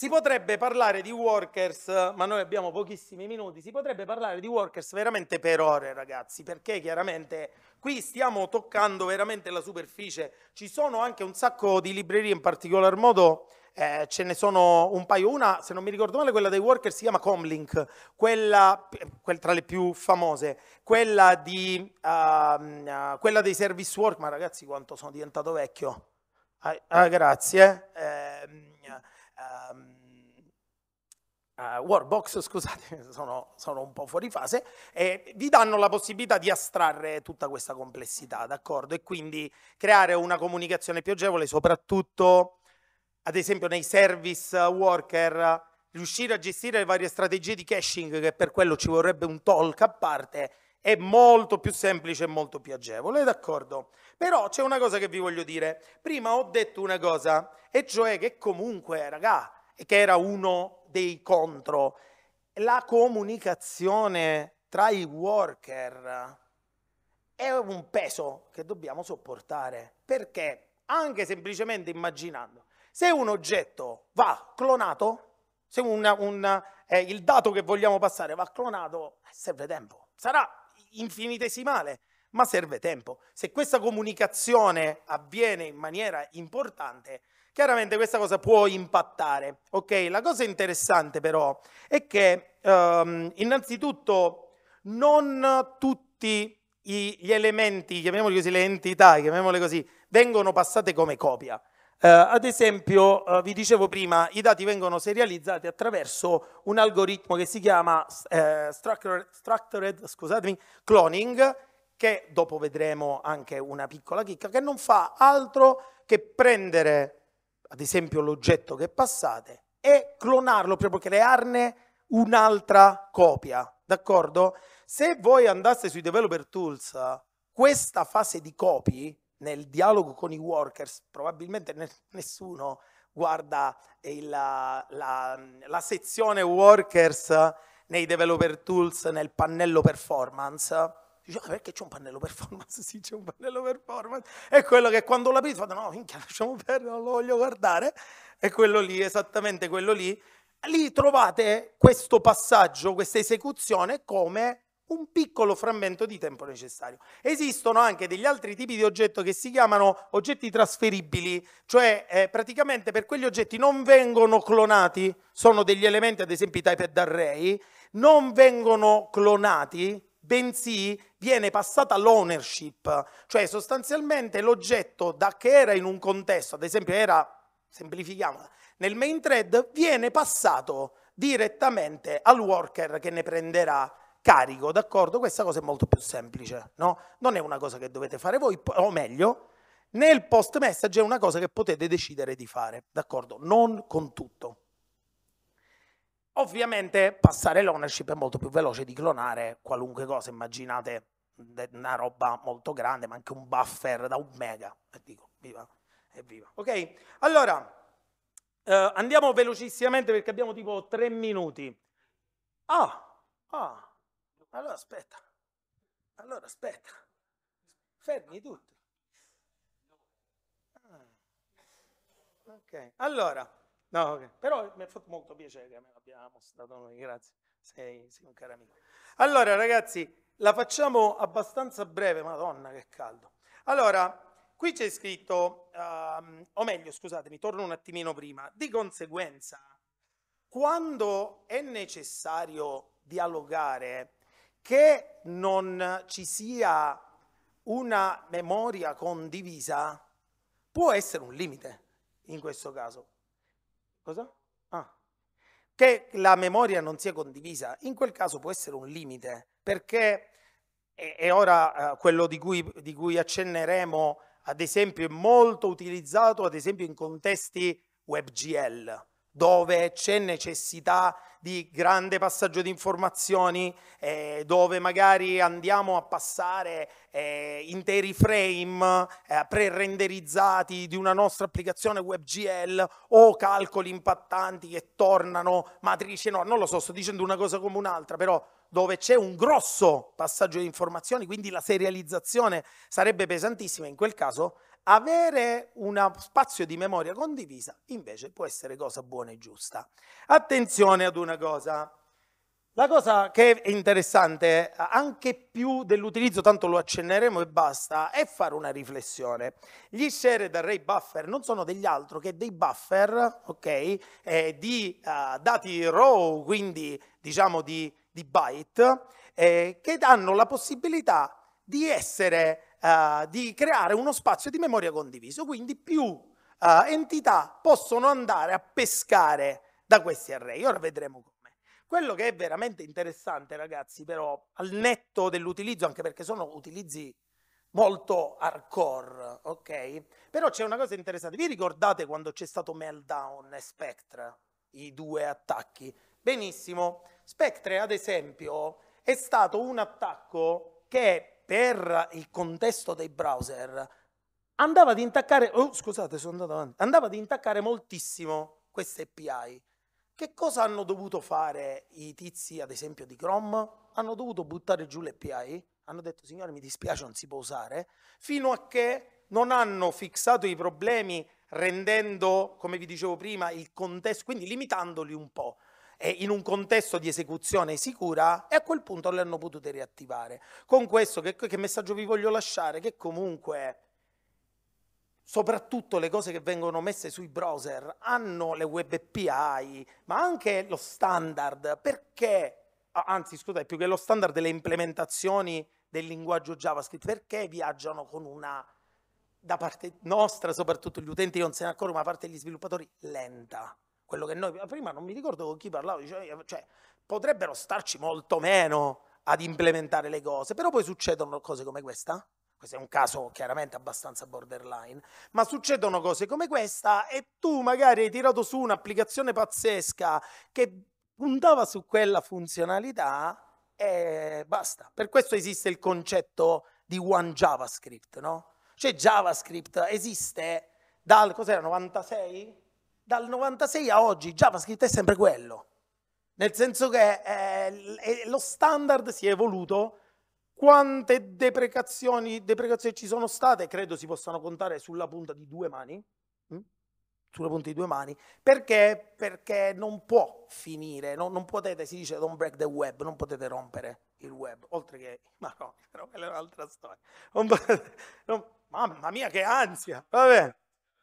Speaker 1: Si potrebbe parlare di workers, ma noi abbiamo pochissimi minuti, si potrebbe parlare di workers veramente per ore ragazzi, perché chiaramente qui stiamo toccando veramente la superficie, ci sono anche un sacco di librerie, in particolar modo eh, ce ne sono un paio, una se non mi ricordo male quella dei workers si chiama Comlink, quella quel, tra le più famose, quella, di, uh, quella dei service work, ma ragazzi quanto sono diventato vecchio, ah, ah, grazie. Eh, uh, eh, Warbox, scusate, sono, sono, un po' fuori fase, e vi danno la possibilità di astrarre tutta questa complessità, d'accordo? E quindi creare una comunicazione più agevole, soprattutto ad esempio nei service worker, riuscire a gestire le varie strategie di caching, che per quello ci vorrebbe un talk a parte, è molto più semplice e molto più agevole, d'accordo? Però c'è una cosa che vi voglio dire. Prima ho detto una cosa, e cioè che comunque, raga, che era uno dei contro, la comunicazione tra i worker è un peso che dobbiamo sopportare, perché anche semplicemente immaginando, se un oggetto va clonato, se una, una, eh, il dato che vogliamo passare va clonato, serve tempo, sarà infinitesimale, ma serve tempo. Se questa comunicazione avviene in maniera importante, Chiaramente questa cosa può impattare, ok? La cosa interessante però è che ehm, innanzitutto non tutti i, gli elementi, chiamiamoli così, le entità, chiamiamole così, vengono passate come copia. Eh, ad esempio, eh, vi dicevo prima, i dati vengono serializzati attraverso un algoritmo che si chiama eh, structured, structured scusatemi, cloning, che dopo vedremo anche una piccola chicca, che non fa altro che prendere ad esempio l'oggetto che passate, e clonarlo, proprio crearne un'altra copia, d'accordo? Se voi andaste sui developer tools, questa fase di copy nel dialogo con i workers, probabilmente nessuno guarda il, la, la, la sezione workers nei developer tools nel pannello performance Dice, ah, perché c'è un pannello performance? Sì, c'è un pannello performance. È quello che quando l'apri fa, no, minchia, lasciamo perdere, non lo voglio guardare. È quello lì, esattamente quello lì. Lì trovate questo passaggio, questa esecuzione come un piccolo frammento di tempo necessario. Esistono anche degli altri tipi di oggetto che si chiamano oggetti trasferibili, cioè eh, praticamente per quegli oggetti non vengono clonati, sono degli elementi, ad esempio i typed array, non vengono clonati, bensì viene passata l'ownership, cioè sostanzialmente l'oggetto da che era in un contesto, ad esempio era, semplifichiamola, nel main thread viene passato direttamente al worker che ne prenderà carico, d'accordo? Questa cosa è molto più semplice, no? Non è una cosa che dovete fare voi, o meglio, nel post message è una cosa che potete decidere di fare, d'accordo? Non con tutto. Ovviamente passare l'ownership è molto più veloce di clonare qualunque cosa, immaginate una roba molto grande, ma anche un buffer da un mega. E dico, viva, viva. Ok, allora eh, andiamo velocissimamente perché abbiamo tipo tre minuti. Ah, ah, allora aspetta, allora aspetta, fermi tutti. Ah. Ok, allora. No, okay. però mi ha fatto molto piacere che me l'abbiamo mostrato noi, grazie, sei, sei, un caro amico. Allora ragazzi, la facciamo abbastanza breve, madonna che caldo. Allora, qui c'è scritto, um, o meglio scusatemi, torno un attimino prima, di conseguenza, quando è necessario dialogare, che non ci sia una memoria condivisa, può essere un limite in questo caso. Cosa? Ah. Che la memoria non sia condivisa, in quel caso può essere un limite, perché e ora eh, quello di cui, di cui, accenneremo, ad esempio, è molto utilizzato, ad esempio, in contesti WebGL dove c'è necessità di grande passaggio di informazioni, eh, dove magari andiamo a passare eh, interi frame eh, pre-renderizzati di una nostra applicazione WebGL o calcoli impattanti che tornano matrice, no, non lo so, sto dicendo una cosa come un'altra, però dove c'è un grosso passaggio di informazioni, quindi la serializzazione sarebbe pesantissima, in quel caso avere uno spazio di memoria condivisa invece può essere cosa buona e giusta. Attenzione ad una cosa. La cosa che è interessante, anche più dell'utilizzo, tanto lo accenneremo e basta, è fare una riflessione. Gli share da Ray Buffer non sono degli altro che dei buffer, ok, eh, di uh, dati raw, quindi diciamo di, di byte, eh, che danno la possibilità di essere eh, di creare uno spazio di memoria condiviso, quindi più uh, entità possono andare a pescare da questi array. Ora vedremo come. Quello che è veramente interessante, ragazzi, però, al netto dell'utilizzo, anche perché sono utilizzi molto hardcore, ok? Però c'è una cosa interessante. Vi ricordate quando c'è stato Meltdown e Spectre, i due attacchi? Benissimo. Spectre, ad esempio, è stato un attacco che per il contesto dei browser, andava ad intaccare, oh, scusate, sono andato avanti, andava ad intaccare moltissimo queste API. Che cosa hanno dovuto fare i tizi, ad esempio, di Chrome? Hanno dovuto buttare giù le API, hanno detto, signore, mi dispiace, non si può usare, fino a che non hanno fissato i problemi rendendo, come vi dicevo prima, il contesto, quindi limitandoli un po' in un contesto di esecuzione sicura e a quel punto le hanno potute riattivare. Con questo che, che messaggio vi voglio lasciare? Che comunque soprattutto le cose che vengono messe sui browser hanno le web API, ma anche lo standard, perché, anzi scusate, più che lo standard delle implementazioni del linguaggio JavaScript, perché viaggiano con una, da parte nostra, soprattutto gli utenti non se ne accorgono, ma da parte degli sviluppatori, lenta quello che noi prima non mi ricordo con chi parlavo, diciamo, cioè, potrebbero starci molto meno ad implementare le cose, però poi succedono cose come questa. Questo è un caso chiaramente abbastanza borderline, ma succedono cose come questa e tu magari hai tirato su un'applicazione pazzesca che puntava su quella funzionalità e basta. Per questo esiste il concetto di One JavaScript, no? Cioè JavaScript esiste dal, cos'era, 96? dal 96 a oggi JavaScript è sempre quello. Nel senso che eh, eh, lo standard si è evoluto, quante deprecazioni, deprecazioni, ci sono state credo si possano contare sulla punta di due mani, mm? sulla punta di due mani, perché, perché non può finire, non, non, potete, si dice don't break the web, non potete rompere il web, oltre che, ma no, però è un'altra storia, non potete, non, mamma mia che ansia, va bene.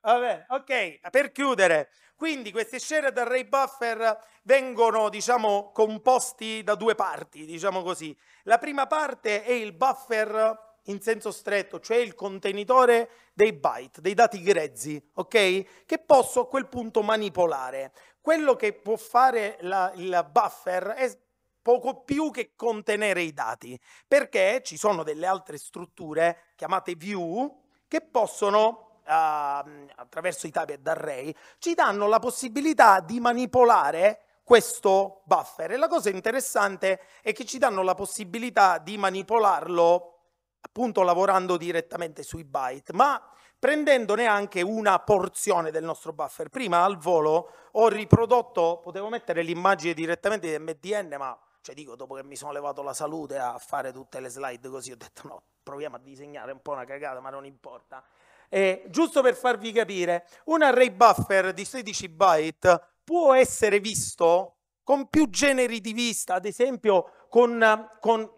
Speaker 1: Vabbè, ok, per chiudere, quindi queste scene del Ray Buffer vengono, diciamo, composti da due parti, diciamo così. La prima parte è il buffer in senso stretto, cioè il contenitore dei byte, dei dati grezzi, ok? Che posso a quel punto manipolare. Quello che può fare la, il buffer è poco più che contenere i dati, perché ci sono delle altre strutture chiamate view che possono Ehm, attraverso i tab e d'array, ci danno la possibilità di manipolare questo buffer. E la cosa interessante è che ci danno la possibilità di manipolarlo appunto lavorando direttamente sui byte, ma prendendone anche una porzione del nostro buffer. Prima al volo ho riprodotto, potevo mettere l'immagine direttamente di MDN, ma cioè dico dopo che mi sono levato la salute a fare tutte le slide così ho detto no, proviamo a disegnare un po' una cagata, ma non importa. Eh, giusto per farvi capire, un array buffer di 16 byte può essere visto con più generi di vista, ad esempio con, con,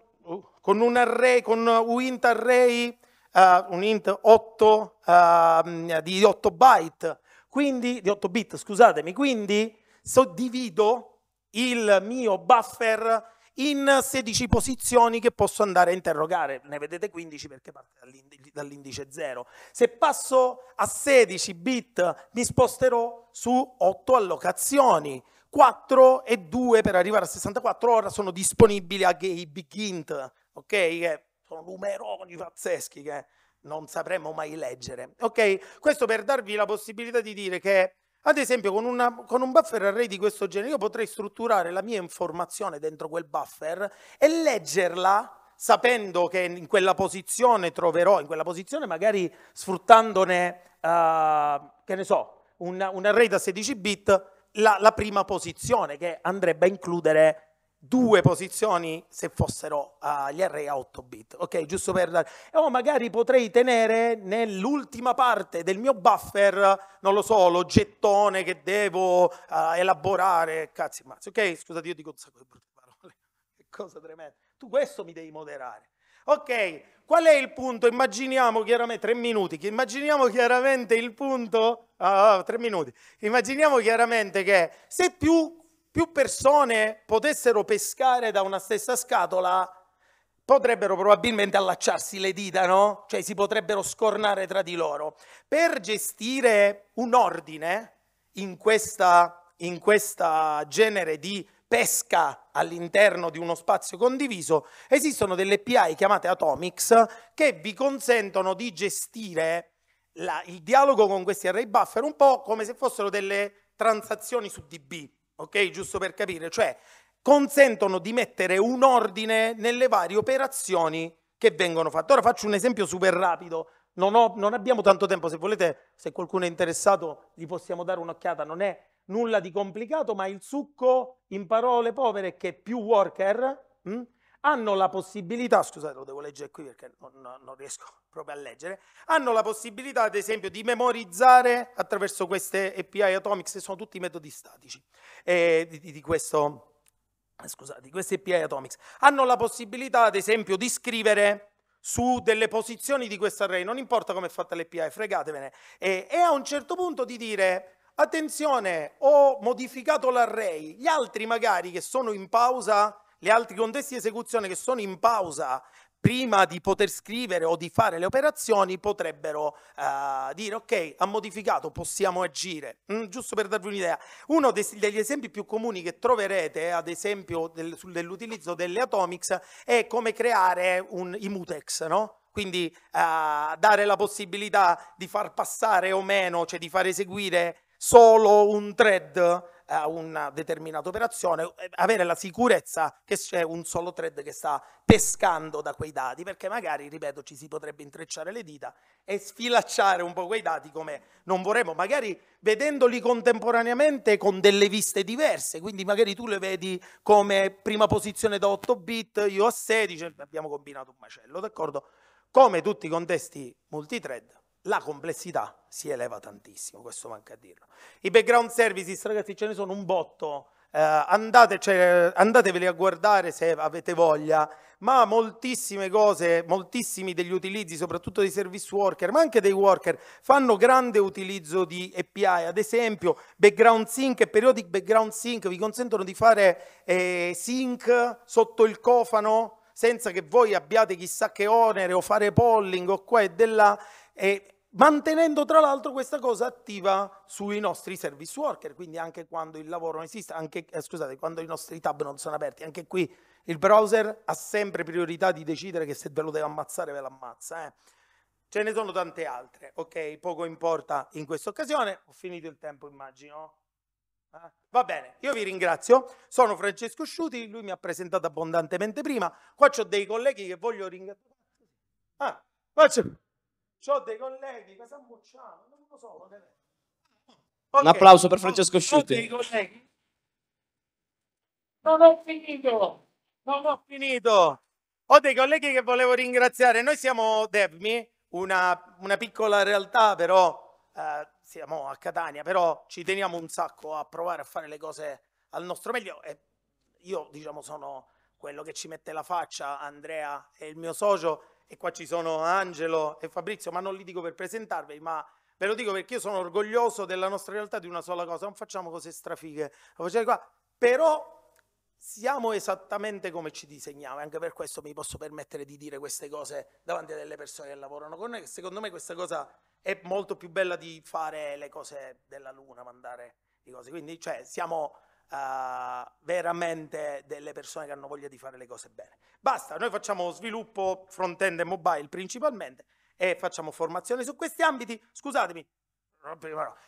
Speaker 1: con un array, con un int array, uh, un int 8 uh, eh, di 8 byte, quindi di 8 bit, scusatemi, quindi suddivido il mio buffer in 16 posizioni che posso andare a interrogare, ne vedete 15 perché parte dall'indice 0. Se passo a 16 bit mi sposterò su 8 allocazioni, 4 e 2 per arrivare a 64 ora sono disponibili anche i big int, ok? Che sono numeroni pazzeschi che non sapremo mai leggere, ok? Questo per darvi la possibilità di dire che ad esempio, con, una, con, un buffer array di questo genere, io potrei strutturare la mia informazione dentro quel buffer e leggerla sapendo che in quella posizione troverò, in quella posizione magari sfruttandone, uh, che ne so, un, un, array da 16 bit, la, la prima posizione che andrebbe a includere due posizioni se fossero uh, gli array a 8 bit, ok? Giusto per dare... O oh, magari potrei tenere nell'ultima parte del mio buffer, non lo so, l'oggettone che devo uh, elaborare, cazzi mazzi, ok? Scusate, io dico un sacco di brutte parole, che cosa tremenda. Tu questo mi devi moderare. Ok, qual è il punto? Immaginiamo chiaramente, tre minuti, immaginiamo chiaramente il punto, uh, tre minuti, immaginiamo chiaramente che se più più persone potessero pescare da una stessa scatola, potrebbero probabilmente allacciarsi le dita, no? Cioè si potrebbero scornare tra di loro. Per gestire un ordine in questo in questa genere di pesca all'interno di uno spazio condiviso, esistono delle API chiamate Atomics che vi consentono di gestire la, il dialogo con questi array buffer un po' come se fossero delle transazioni su DB ok? Giusto per capire, cioè consentono di mettere un ordine nelle varie operazioni che vengono fatte. Ora faccio un esempio super rapido, non, ho, non abbiamo tanto tempo, se volete, se qualcuno è interessato, gli possiamo dare un'occhiata, non è nulla di complicato, ma il succo in parole povere è che più worker mh, hm? hanno la possibilità, scusate lo devo leggere qui perché non, non, riesco proprio a leggere, hanno la possibilità ad esempio di memorizzare attraverso queste API Atomics, sono tutti metodi statici eh, di, di, questo, scusate, queste API Atomics, hanno la possibilità ad esempio di scrivere su delle posizioni di questo array, non importa come è fatta l'API, fregatevene, e, e a un certo punto di dire attenzione ho modificato l'array, gli altri magari che sono in pausa gli altri contesti di esecuzione che sono in pausa prima di poter scrivere o di fare le operazioni potrebbero uh, dire ok ha modificato possiamo agire mm, giusto per darvi un'idea uno dei, degli esempi più comuni che troverete ad esempio del, dell'utilizzo delle atomics è come creare un, i mutex no? quindi uh, dare la possibilità di far passare o meno cioè di far eseguire solo un thread a una determinata operazione, eh, avere la sicurezza che c'è un solo thread che sta pescando da quei dati, perché magari, ripeto, ci si potrebbe intrecciare le dita e sfilacciare un po' quei dati come non vorremmo, magari vedendoli contemporaneamente con delle viste diverse, quindi magari tu le vedi come prima posizione da 8 bit, io a 16, abbiamo combinato un macello, d'accordo? Come tutti i contesti multithread, la complessità si eleva tantissimo, questo manca a dirlo. I background services, ragazzi, ce ne sono un botto. Eh, andate, cioè, andateveli a guardare se avete voglia, ma moltissime cose, moltissimi degli utilizzi, soprattutto dei service worker, ma anche dei worker, fanno grande utilizzo di API. Ad esempio, background sync e periodic background sync vi consentono di fare eh, sync sotto il cofano senza che voi abbiate chissà che onere o fare polling o qua e della e mantenendo tra l'altro questa cosa attiva sui nostri service worker, quindi anche quando il lavoro non esiste, anche, eh, scusate, quando i nostri tab non sono aperti, anche qui il browser ha sempre priorità di decidere che se ve lo deve ammazzare ve lo ammazza. Eh. Ce ne sono tante altre, ok? Poco importa in questa occasione, ho finito il tempo immagino. Eh? Va bene, io vi ringrazio, sono Francesco Sciuti, lui mi ha presentato abbondantemente prima, qua ho dei colleghi che voglio ringraziare. Ah, faccio ho dei colleghi, che cosa ammucciano? Non lo so, non okay. Un applauso per Francesco Sciuti. Non ho finito, non ho finito. Ho dei colleghi che volevo ringraziare. Noi siamo Devmi, una, una piccola realtà, però eh, siamo a Catania, però ci teniamo un sacco a provare a fare le cose al nostro meglio. E io, diciamo, sono quello che ci mette la faccia, Andrea è il mio socio e qua ci sono Angelo e Fabrizio, ma non li dico per presentarvi, ma ve lo dico perché io sono orgoglioso della nostra realtà di una sola cosa, non facciamo cose strafighe, qua, però siamo esattamente come ci disegnava, anche per questo mi posso permettere di dire queste cose davanti a delle persone che lavorano con noi, secondo me questa cosa è molto più bella di fare le cose della luna, mandare le cose, quindi cioè, siamo uh, veramente delle persone che hanno voglia di fare le cose bene. Basta, noi facciamo sviluppo front-end e mobile principalmente e facciamo formazione su questi ambiti. Scusatemi,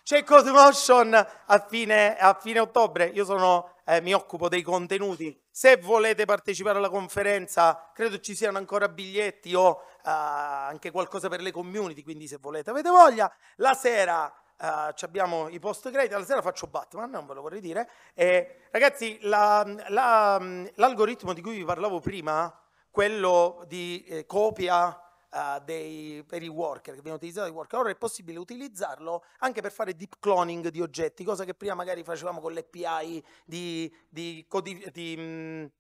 Speaker 1: c'è Cosmotion a fine, a fine ottobre, io sono, eh, mi occupo dei contenuti. Se volete partecipare alla conferenza, credo ci siano ancora biglietti o eh, anche qualcosa per le community, quindi se volete avete voglia. La sera Uh, abbiamo i post credit, alla sera faccio Batman, non ve lo vorrei dire. Eh, ragazzi, la, la, l'algoritmo di cui vi parlavo prima, quello di eh, copia uh, dei, per i worker, che abbiamo utilizzato i worker, ora è possibile utilizzarlo anche per fare deep cloning di oggetti, cosa che prima magari facevamo con l'API di, di, codi, di mh, mm, eh,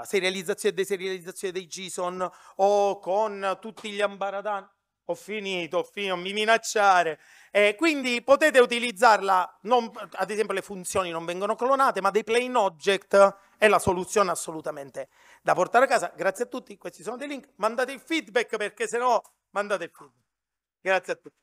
Speaker 1: uh, serializzazione e deserializzazione dei JSON o con tutti gli ambaradan. Ho finito, ho finito, mi minacciare. Eh, quindi potete utilizzarla, non, ad esempio le funzioni non vengono clonate, ma dei plain object è la soluzione assolutamente da portare a casa. Grazie a tutti, questi sono dei link, mandate il feedback perché se no mandate il feedback. Grazie a tutti.